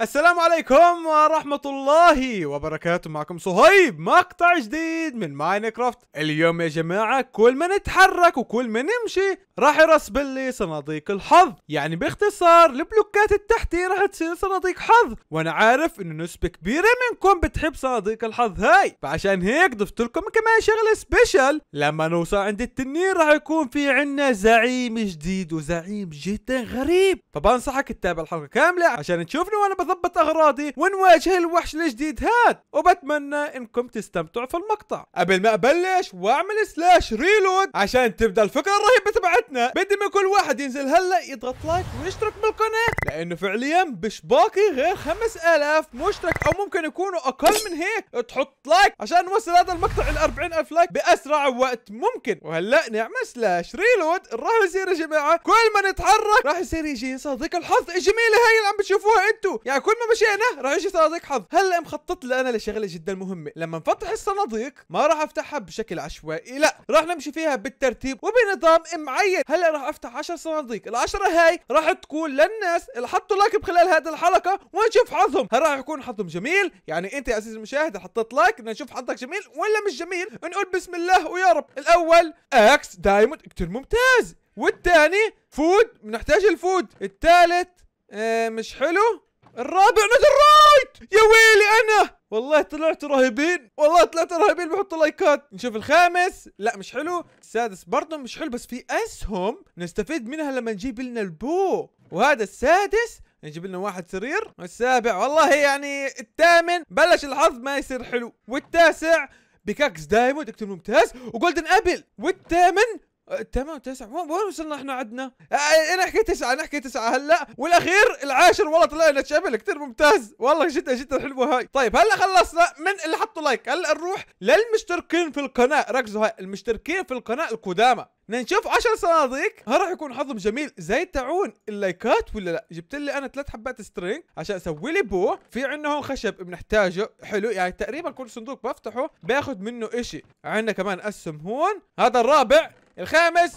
السلام عليكم ورحمة الله وبركاته معكم صهيب مقطع جديد من ماينكرافت اليوم يا جماعة كل ما نتحرك وكل ما نمشي راح يرسبل لي صناديق الحظ يعني باختصار البلوكات التحتية راح تصير صناديق حظ وانا عارف انه نسبة كبيرة منكم بتحب صناديق الحظ هاي فعشان هيك ضفت لكم كمان شغلة سبيشال لما نوصل عند التنين راح يكون في عنا زعيم جديد وزعيم جدا غريب فبنصحك تتابع الحلقة كاملة عشان تشوفني وانا واضبط اغراضي ونواجه الوحش الجديد هاد وبتمنى انكم تستمتعوا في المقطع قبل ما ابلش واعمل سلاش ريلود عشان تبدا الفكره الرهيبه تبعتنا بدي من كل واحد ينزل هلا يضغط لايك ويشترك بالقناه لانه فعليا مش باقي غير 5000 مشترك او ممكن يكونوا اقل من هيك تحط لايك عشان نوصل هذا المقطع ل 40000 لايك باسرع وقت ممكن وهلا نعمل سلاش ريلود راح يصير يا جماعه كل ما نتحرك راح يصير يجي صديق الحظ الجميله هاي اللي عم بتشوفوها انتم يعني كل ما مشينا راح يجي صناديق حظ هلا مخطط لي انا لشغله جدا مهمه لما نفتح الصناديق ما راح افتحها بشكل عشوائي لا راح نمشي فيها بالترتيب وبنظام معين هلا راح افتح 10 صناديق العشرة هاي راح تكون للناس اللي حطوا لايك بخلال هذه الحلقه ونشوف حظهم هل راح يكون حظهم جميل يعني انت يا عزيزي المشاهد حطيت لايك بدنا نشوف حظك جميل ولا مش جميل نقول بسم الله ويا رب الاول اكس دايموند كثير ممتاز والثاني فود بنحتاج الفود الثالث آه مش حلو الرابع نزل رايت يا ويلي انا والله طلعت رهيبين والله طلعت رهيبين بحطوا لايكات نشوف الخامس لا مش حلو السادس برضه مش حلو بس في اسهم نستفيد منها لما نجيب لنا البو وهذا السادس نجيب لنا واحد سرير والسابع والله يعني الثامن بلش الحظ ما يصير حلو والتاسع بكاكس دايموند اكتب ممتاز وجولدن ابل والثامن تمام تسعة وين وصلنا احنا عدنا؟ انا آه، آه، حكيت تسعة انا حكيت تسعة هلا والاخير العاشر والله طلع لنا شبل كثير ممتاز والله جدا جدا حلوة هاي طيب هلا خلصنا من اللي حطوا لايك هلا نروح للمشتركين في القناة ركزوا هاي المشتركين في القناة القدامى نشوف 10 صناديق هل راح يكون حظهم جميل زي تعون اللايكات ولا لا جبت لي انا ثلاث حبات سترينج عشان اسوي لي بو في عندنا هون خشب بنحتاجه حلو يعني تقريبا كل صندوق بفتحه باخذ منه شيء عندنا كمان اسهم هون هذا الرابع الخامس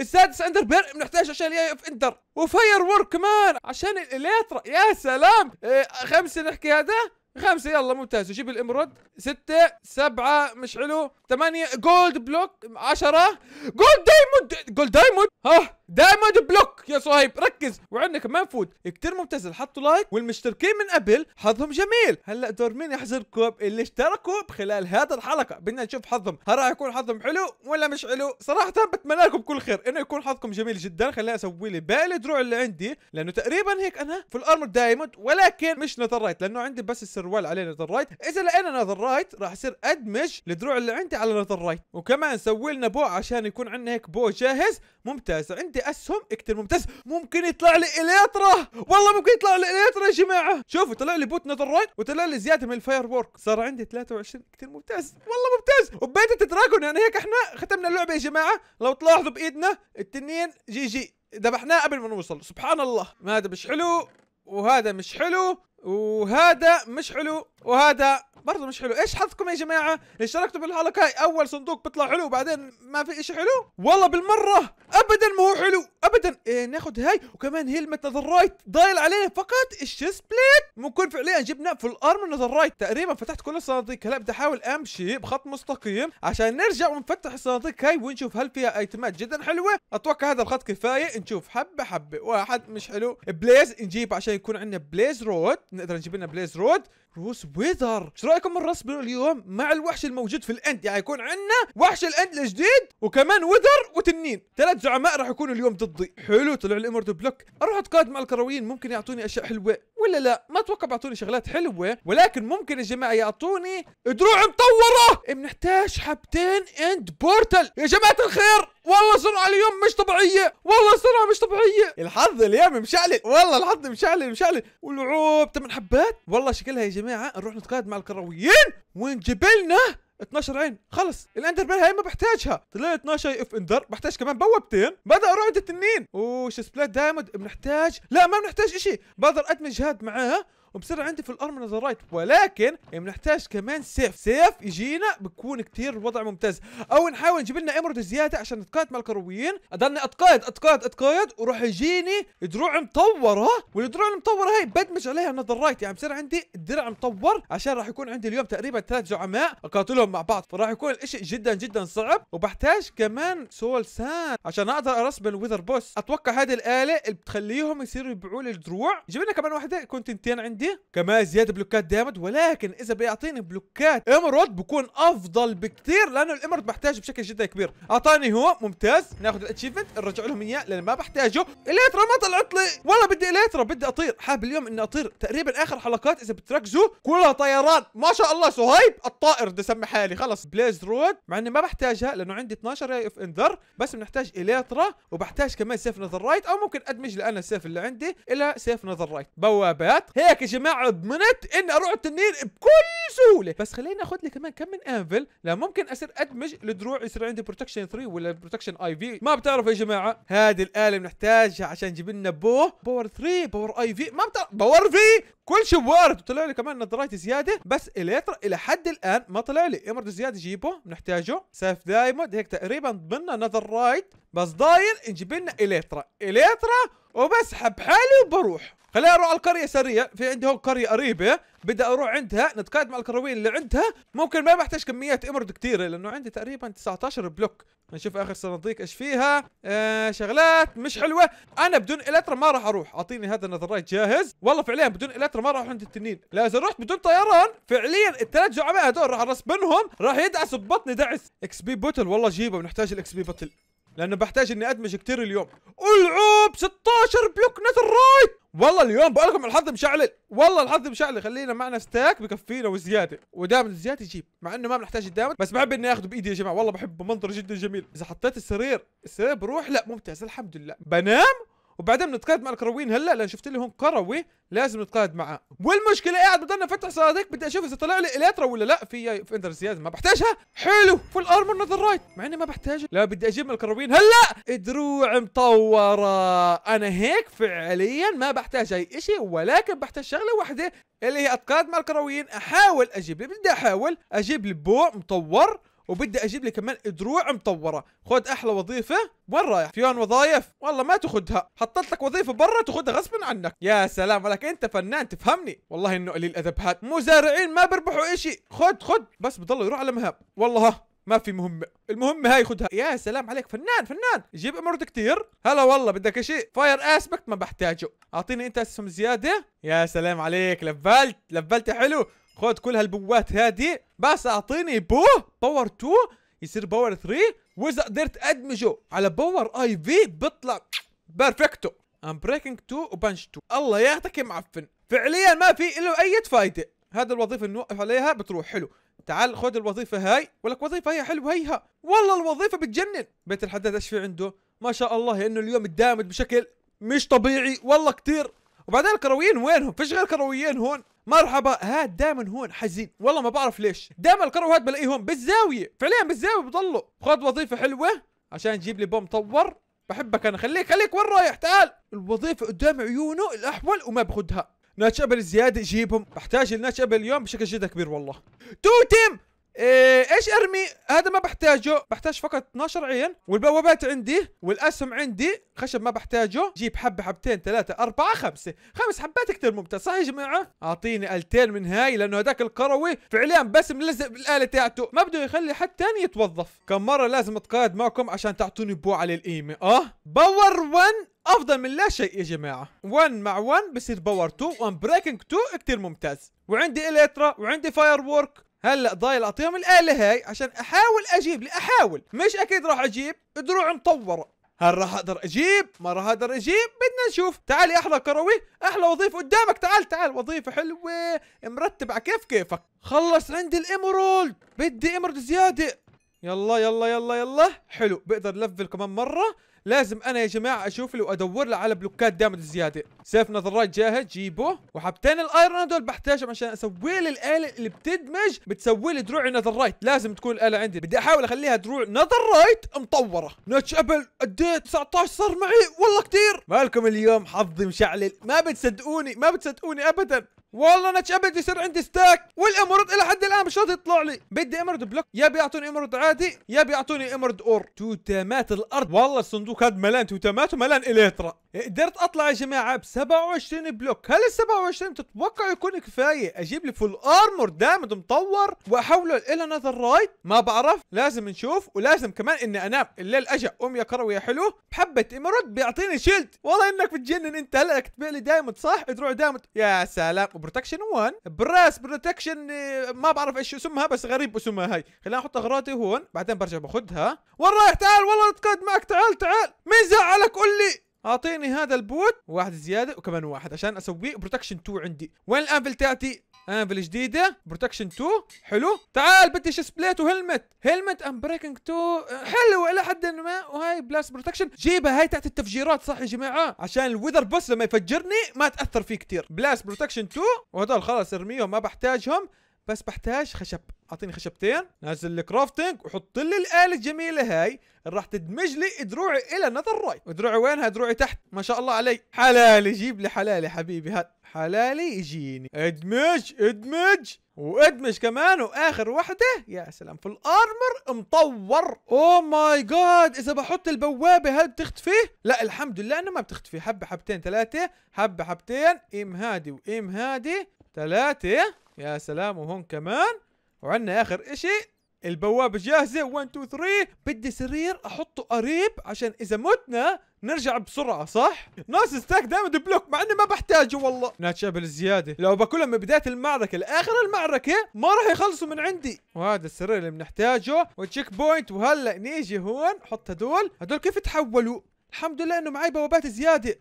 السادس اندر بير بنحتاج عشان الياي اوف اندر وفاير وورك كمان عشان الاليترا يا سلام آه، خمسه نحكي هذا خمسة يلا ممتاز وجيب الامرود ستة سبعة مش حلو ثمانية جولد بلوك عشرة جولد دايموند جولد دايموند ها دايموند بلوك يا صهيب ركز وعندنا كمان فود كثير ممتاز حطوا لايك والمشتركين من قبل حظهم جميل هلا دور مين يحزركم اللي اشتركوا خلال هذا الحلقة بدنا نشوف حظهم هل راح يكون حظهم حلو ولا مش حلو صراحة بتمنى لكم كل خير انه يكون حظكم جميل جدا خليني اسوي لي باقي الدروع اللي عندي لانه تقريبا هيك انا في الارمر دايموند ولكن مش نضريت لانه عندي بس السر ويل عليه نذر رايت اذا لقينا نذر رايت راح اصير ادمج الدروع اللي عندي على نذر رايت وكمان سوي لنا بو عشان يكون عندنا هيك بو جاهز ممتاز عندي اسهم كتير ممتاز ممكن يطلع لي اليترا والله ممكن يطلع لي اليترا يا جماعه شوفوا طلع لي بوت نذر رايت وطلع لي زياده من الفاير وورك صار عندي 23 كتير ممتاز والله ممتاز وبيت الدراجون يعني هيك احنا ختمنا اللعبه يا جماعه لو تلاحظوا بايدنا التنين جي جي ذبحناه قبل ما نوصل سبحان الله ما هذا مش حلو وهذا مش حلو وهذا مش حلو وهذا برضه مش حلو ايش حظكم يا جماعه اللي في بالحلقه هاي اول صندوق بيطلع حلو وبعدين ما في اشي حلو والله بالمره ابدا ما هو حلو ابدا إيه ناخذ هاي وكمان هيلمت رايت ضايل عليه فقط الشيست بليت ممكن فعليا جبنا في الارم رايت تقريبا فتحت كل الصناديق هلا بدي احاول امشي بخط مستقيم عشان نرجع ونفتح الصناديق هاي ونشوف هل فيها ايتمات جدا حلوه اتوقع هذا الخط كفايه نشوف حبه حبه واحد مش حلو بليز نجيب عشان يكون عندنا بليز رود نقدر نجيب لنا بليز رود روس ويذر ايش رايكم نرسمه اليوم مع الوحش الموجود في الاند يعني يكون عندنا وحش الاند الجديد وكمان ويذر وتنين ثلاث زعماء راح يكونوا اليوم ضدي حلو طلع لي بلوك اروح اتقاد مع الكرويين ممكن يعطوني اشياء حلوه ولا لا ما اتوقع بيعطوني شغلات حلوه ولكن ممكن يا جماعه يعطوني دروع مطوره إيه، بنحتاج حبتين اند بورتل يا جماعه الخير والله سرعه اليوم مش طبيعيه والله سرعه مش طبيعيه الحظ اليوم مشعلل والله الحظ مشعلل مشعلل ولعوب ثمان حبات والله شكلها يا جماعه نروح نتقاعد مع الكرويين ونجيب لنا 12 عين خلص الاندر بيل هاي ما بحتاجها طلع 12 اف اندر بحتاج كمان بوابتين بدأ اروح عند التنين وش سبلات دايموند بنحتاج لا ما بنحتاج اشي بقدر ادمج هاد معاها وبصير عندي في الارمر رايت ولكن بنحتاج كمان سيف سيف يجينا بكون كتير وضع ممتاز او نحاول نجيب لنا امرود زياده عشان نتقايد مع الكرويين اضلني اتقايد اتقايد اتقايد وراح يجيني دروع مطوره والدروع المطوره هاي بدمج عليها نظر رايت يعني بصير عندي درع مطور عشان راح يكون عندي اليوم تقريبا ثلاث زعماء اقاتلهم مع بعض فراح يكون الاشي جدا جدا صعب وبحتاج كمان سول سان عشان اقدر ارسم الويذر بوس اتوقع هذه الاله اللي بتخليهم يصيروا يبيعوا لي الدروع جبنا كمان واحده كنت تنتين عندي عندي كمان زياده بلوكات دامج ولكن اذا بيعطيني بلوكات امرود بكون افضل بكثير لانه الامرود بحتاجه بشكل جدا كبير اعطاني هو ممتاز ناخذ الاتشيفمنت نرجع لهم اياه لان ما بحتاجه اليترا ما طلعت لي والله بدي اليترا بدي اطير حاب اليوم اني اطير تقريبا اخر حلقات اذا بتركزوا كلها طيران ما شاء الله صهيب الطائر بدي اسمي حالي خلص بليز رود مع اني ما بحتاجها لانه عندي 12 اي اوف انذر بس بنحتاج اليترا وبحتاج كمان سيف نذر رايت او ممكن ادمج لان السيف اللي عندي الى سيف نذر رايت بوابات هيك جماعه ضمنت ان اروح التنين بكل سهوله بس خليني اخذ لي كمان كم من انفل لا ممكن اصير ادمج الدروع يصير عندي بروتكشن 3 ولا بروتكشن اي في ما بتعرفوا يا جماعه هذه الاله بنحتاجها عشان تجيب لنا بو باور 3 باور اي في ما بتعرف باور في كل شيء وارد وطلع لي كمان نظارات زياده بس اليترا الى حد الان ما طلع لي امرد زياده جيبه بنحتاجه سيف دايموند هيك تقريبا ضمننا نظر رايت بس ضايل نجيب لنا اليترا اليترا وبسحب حالي وبروح خليني اروح على القريه سريع في عندي هون قريه قريبه بدي اروح عندها نتقاعد مع الكرويين اللي عندها ممكن ما بحتاج كميات امرد كثيره لانه عندي تقريبا 19 بلوك نشوف اخر صناديق ايش فيها آه شغلات مش حلوه انا بدون الاترا ما راح اروح اعطيني هذا النظرايت جاهز والله فعليا بدون الاترا ما راح عند التنين لا اذا رحت بدون طيران فعليا الثلاث زعماء هذول راح ارسبنهم راح يدعسوا ببطني دعس اكس بي بوتل والله جيبه بنحتاج الاكس بي بوتل لانه بحتاج اني ادمج كثير اليوم العوب 16 بلوك نتر رايت والله اليوم بقول لكم الحظ مشعلل والله الحظ مشعلل خلينا معنا ستاك بكفينا وزياده ودامج زياده يجيب مع انه ما بنحتاج الدامج بس بحب اني اخذه بايدي يا جماعه والله بحبه منظره جدا جميل اذا حطيت السرير السرير بروح لا ممتاز الحمد لله بنام وبعدين بنتقاعد مع الكرويين هلا لان شفت لهم كروي لازم نتقاعد معاه والمشكله قاعد إيه، بضلنا افتح صادق بدي اشوف اذا طلع لي اليترا ولا لا في في اندرس ما بحتاجها حلو فول ارمر نظر رايت مع اني ما بحتاجها لا بدي اجيب من الكرويين هلا دروع مطوره انا هيك فعليا ما بحتاج اي شيء ولكن بحتاج شغله واحده اللي هي اتقاعد مع الكرويين احاول اجيب بدي احاول اجيب لي بوع مطور وبدي اجيب لي كمان دروع مطوره خد احلى وظيفه وين رايح فيون وظايف والله ما تاخذها حطيت لك وظيفه برا تاخذها غصبا عنك يا سلام ولك انت فنان تفهمني والله انه قليل ادب هاد مزارعين ما بيربحوا اشي خد خد بس بضلوا يروح على مهاب والله ها ما في مهمة المهمة هاي خدها يا سلام عليك فنان فنان جيب امرد كتير هلا والله بدك شيء فاير اسبكت ما بحتاجه اعطيني انت اسهم زيادة يا سلام عليك لبلت لبلت حلو خد كل هالبوات هادي بس اعطيني بو باور 2 يصير باور 3 واذا قدرت ادمجه على باور اي في بيطلع بيرفكتو ام بريكنج 2 وبنش 2 الله ياخذك معفن فعليا ما في له اي فايده هذا الوظيفه اللي نوقف عليها بتروح حلو تعال خذ الوظيفه هاي ولك وظيفه هي حلوه هيها والله الوظيفه بتجنن بيت الحداد ايش في عنده ما شاء الله انه اليوم تدامد بشكل مش طبيعي والله كثير وبعدين الكرويين وينهم فيش غير كرويين هون مرحبا هاد دائما هون حزين والله ما بعرف ليش دائما الكروهات بلاقيهم بالزاويه فعليا بالزاويه بضلوا خذ وظيفه حلوه عشان تجيب لي بوم طور بحبك انا خليك خليك وين رايح تعال الوظيفه قدام عيونه الاحول وما بخدها ناتش ابل زياده جيبهم بحتاج الناتش ابل اليوم بشكل جدا كبير والله توتم إيه ايش ارمي؟ هذا ما بحتاجه، بحتاج فقط 12 عين، والبوابات عندي، والاسهم عندي، خشب ما بحتاجه، جيب حبه حبتين ثلاثه اربعه خمسه، خمس حبات كثير ممتاز، صح يا جماعه؟ اعطيني التين من هاي لانه هذاك القروي فعليا بس ملزق بالاله تاعته، ما بده يخلي حد ثاني يتوظف، كم مره لازم اتقاعد معكم عشان تعطوني بو على القيمه، اه؟ باور 1 افضل من لا شيء يا جماعه 1 مع 1 بصير باور 2 وان بريكنج 2 كثير ممتاز وعندي اليترا وعندي فاير وورك هلا ضايل اعطيهم الاله هاي عشان احاول اجيب لي احاول مش اكيد راح اجيب دروع مطوره هل راح اقدر اجيب؟ ما راح اقدر اجيب؟ بدنا نشوف، تعال يا احلى كروي، احلى وظيفة قدامك، تعال تعال وظيفة حلوة مرتبة على كيف كيفك، خلص عندي الامرولد، بدي امرولد زيادة، يلا يلا يلا يلا، حلو، بقدر لفل كمان مرة، لازم انا يا جماعه اشوف له وادور له على بلوكات دامج زياده سيف نظرات جاهز جيبه وحبتين الايرون هدول بحتاجهم عشان اسوي لي الاله اللي بتدمج بتسوي لي دروعي نذر رايت لازم تكون الاله عندي بدي احاول اخليها دروع نذر رايت مطوره نوتش ابل قد 19 إيه؟ صار معي والله كثير مالكم اليوم حظي مشعلل ما بتصدقوني ما بتصدقوني ابدا والله انا تشبت يصير عندي ستاك والامرد الى حد الان مش راضي يطلع لي بدي امرد بلوك يا بيعطوني امرد عادي يا بيعطوني امرد اور توتامات الارض والله الصندوق هذا ملان توتامات وملان اليترا قدرت اطلع يا جماعه ب 27 بلوك هل ال 27 تتوقع يكون كفايه اجيب لي فول ارمر دامج مطور واحوله الى نذر رايت ما بعرف لازم نشوف ولازم كمان اني انام الليل اجى ام يا كروي يا حلو بحبه امرد بيعطيني شيلد والله انك بتجنن انت هلا تبيع لي دايموند صح دروع دايموند يا سلام وبروتكشن 1 براس بروتكشن ما بعرف ايش اسمها بس غريب اسمها هاي خلينا احط اغراضي هون بعدين برجع باخذها وين رايح تعال والله نتقاد معك تعال تعال مين زعلك قول لي اعطيني هذا البوت واحد زياده وكمان واحد عشان اسويه بروتكشن 2 عندي وين الانفل تاعتي انفل جديده بروتكشن 2 حلو تعال بدي شيست بليت وهلمت هلمت امبريكنج 2 حلو الى حد ما وهاي بلاس بروتكشن جيبها هاي تحت التفجيرات صح يا جماعه عشان الويذر بوس لما يفجرني ما تاثر فيه كثير بلاس بروتكشن 2 وهذول خلاص ارميهم ما بحتاجهم بس بحتاج خشب اعطيني خشبتين نازل الكرافتنج وحط لي الاله الجميله هاي اللي راح تدمج لي دروعي الى نذر راي ودروعي وينها دروعي تحت ما شاء الله علي حلالي جيب لي حلالي حبيبي هات حلالي يجيني ادمج ادمج وادمج كمان واخر وحده يا سلام في الارمر مطور او ماي جاد اذا بحط البوابه هل بتختفي لا الحمد لله انه ما بتختفي حبه حبتين ثلاثه حبه حبتين ام هادي وام هادي ثلاثه يا سلام وهون كمان وعندنا اخر اشي البوابة جاهزة 1 2 3 بدي سرير احطه قريب عشان اذا متنا نرجع بسرعة صح؟ ناس ستاك دايما بلوك مع اني ما بحتاجه والله ناتشابل زيادة لو باكلهم من بداية المعركة لاخر المعركة ما راح يخلصوا من عندي وهذا السرير اللي بنحتاجه وتشيك بوينت وهلا نيجي هون حط هدول هدول كيف تحولوا؟ الحمد لله انه معي بوابات زياده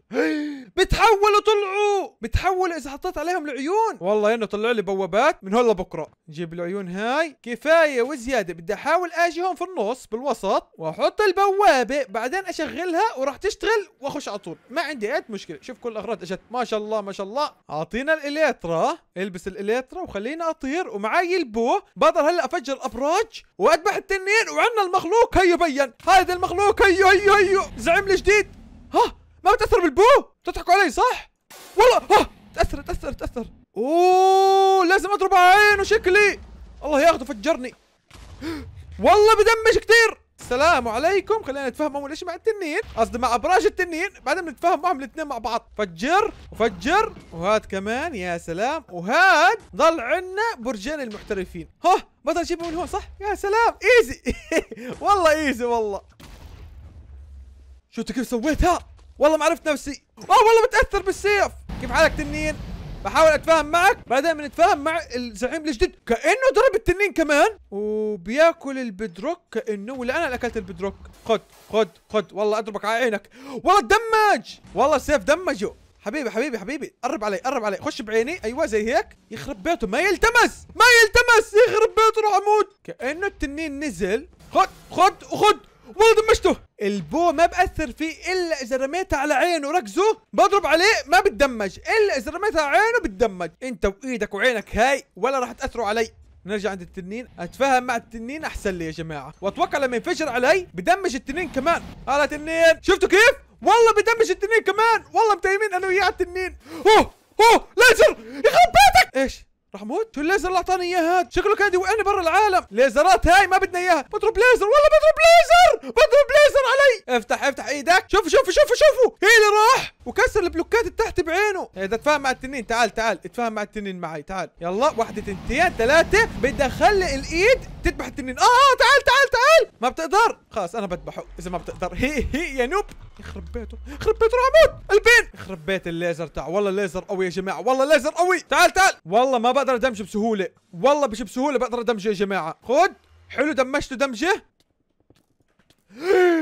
بتحولوا طلعوا بتحول اذا حطيت عليهم العيون والله انه طلع لي بوابات من هلا بكره نجيب العيون هاي كفايه وزياده بدي احاول اجي هون في النص بالوسط واحط البوابه بعدين اشغلها وراح تشتغل واخش على طول ما عندي اي مشكله شوف كل الاغراض اجت ما شاء الله ما شاء الله اعطينا الاليترا البس الاليترا وخلينا اطير ومعي البو بقدر هلا افجر الابراج واذبح التنين وعندنا المخلوق هيو بين هذا المخلوق هيو هيو هيو زعم لي جديد ها ما بتاثر بالبو تضحكوا علي صح والله ها تاثر تاثر تاثر اوه لازم اضرب عينه شكلي الله ياخذه فجرني والله بدمج كثير السلام عليكم خلينا نتفاهم اول شيء مع التنين قصدي مع ابراج التنين بعدين نتفاهم معهم الاثنين مع بعض فجر وفجر وهات كمان يا سلام وهاد ضل عندنا برجين المحترفين ها بطل شيء من هون صح يا سلام ايزي والله ايزي والله شفت كيف سويتها والله ما عرفت نفسي اه والله متاثر بالسيف كيف حالك تنين بحاول اتفاهم معك بعدين بنتفاهم مع الزعيم الجديد كانه ضرب التنين كمان وبياكل البدروك كانه ولا انا اللي اكلت البدروك خد خد خد والله اضربك على عينك والله دمج والله السيف دمجه حبيبي حبيبي حبيبي قرب علي قرب علي خش بعيني ايوه زي هيك يخرب بيته ما يلتمس ما يلتمس يخرب بيته راح اموت كانه التنين نزل خد خد وخد والله دمجته البو ما بأثر فيه إلا إذا رميتها على عينه ركزوا بضرب عليه ما بتدمج إلا إذا رميتها على عينه بتدمج أنت وإيدك وعينك هاي ولا راح تأثروا علي نرجع عند التنين اتفاهم مع التنين احسن لي يا جماعه واتوقع لما ينفجر علي بدمج التنين كمان هلا تنين شفتوا كيف والله بدمج التنين كمان والله متيمين انا وياه التنين اوه اوه ليزر يخرب بيتك ايش راح اموت شو الليزر اللي اعطاني اياه هذا شكله كان وانا برا العالم ليزرات هاي ما بدنا اياها بضرب ليزر والله بضرب ليزر بضرب ليزر علي افتح افتح ايدك شوفوا شوفوا شوفوا شوفوا هي اللي راح وكسر البلوكات التحت بعينه اذا إيه، اتفاهم مع التنين تعال تعال اتفاهم مع التنين معي تعال يلا واحدة تنتين ثلاثة بدي اخلي الايد تذبح التنين اه اه تعال تعال تعال ما بتقدر خلاص انا بذبحه اذا ما بتقدر هي هي يا نوب يخرب بيته يخرب بيته راح اموت البين يخرب بيت الليزر تاع والله الليزر قوي يا جماعه والله الليزر قوي تعال تعال والله ما بقدر ادمجه بسهوله والله مش بسهوله بقدر ادمجه يا جماعه خد حلو دمجته دمجه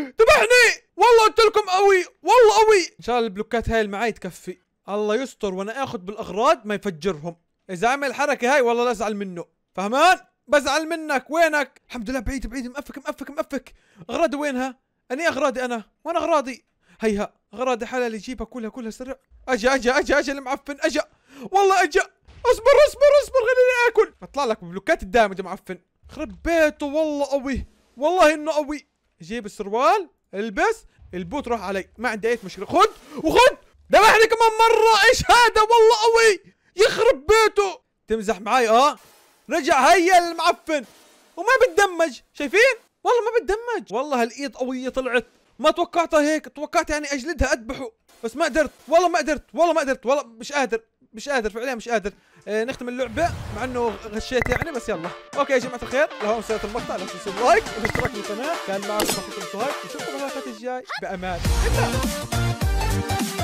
ذبحني والله قلت لكم قوي والله قوي ان شاء الله البلوكات هاي اللي معي تكفي الله يستر وانا اخذ بالاغراض ما يفجرهم اذا عمل الحركه هاي والله لا ازعل منه فهمان بزعل منك وينك الحمد لله بعيد بعيد مقفك مقفك مقفك اغراضي وينها اني اغراضي انا وانا اغراضي هيها اغراضي حلال جيبها كلها كلها سريع اجا اجا اجا اجا المعفن اجا والله اجا اصبر اصبر اصبر خليني اكل بطلع لك بلوكات الدامج معفن خرب بيته والله قوي والله انه قوي جيب السروال البس البوت راح علي ما عندي اي مشكله خد وخد ذبحني كمان مره ايش هذا والله قوي يخرب بيته تمزح معي اه رجع هيا المعفن وما بتدمج شايفين والله ما بتدمج والله هالايد قويه طلعت ما توقعتها هيك توقعت يعني اجلدها اذبحه بس ما قدرت والله ما قدرت والله ما قدرت والله مش قادر مش قادر فعليا مش قادر آه نختم اللعبه مع انه غشيت يعني بس يلا اوكي يا جماعه الخير لهون سويت المقطع لا تنسوا اللايك والاشتراك بالقناه كان معكم اخوكم صهيب نشوفكم الحلقات الجاي بامان الله.